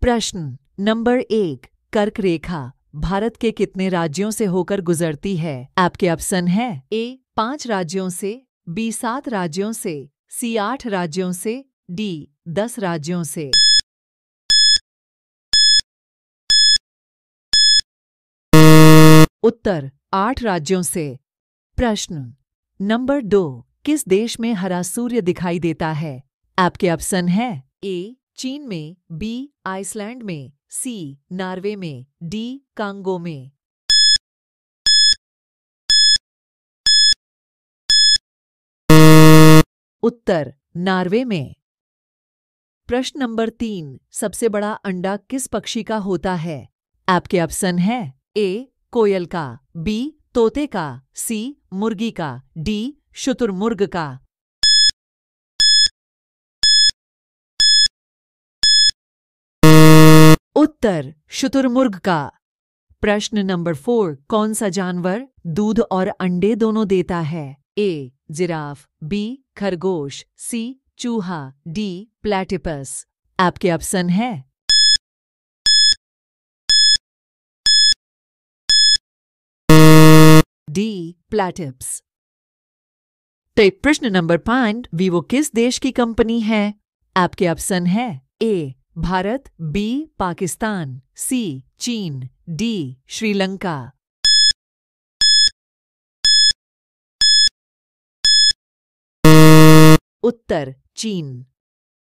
प्रश्न नंबर एक कर्क रेखा भारत के कितने राज्यों से होकर गुजरती है आपके ऑप्शन है ए पांच राज्यों से बी सात राज्यों से सी आठ राज्यों से डी दस राज्यों से उत्तर आठ राज्यों से प्रश्न नंबर दो किस देश में हरा सूर्य दिखाई देता है आपके ऑप्शन है ए चीन में बी आइसलैंड में सी नार्वे में डी कांगो में उत्तर नार्वे में प्रश्न नंबर तीन सबसे बड़ा अंडा किस पक्षी का होता है आपके ऑप्शन है ए कोयल का बी तोते का सी मुर्गी का डी शुतुरमुर्ग का उत्तर शुतुरमुर्ग का प्रश्न नंबर फोर कौन सा जानवर दूध और अंडे दोनों देता है ए जिराफ बी खरगोश सी चूहा डी प्लेटिपस आपके ऑप्शन है डी प्लेटिप्स तो प्रश्न नंबर पांच वीवो किस देश की कंपनी है आपके ऑप्शन है A Bharat B Pakistan C चीन डी श्रीलंका उत्तर चीन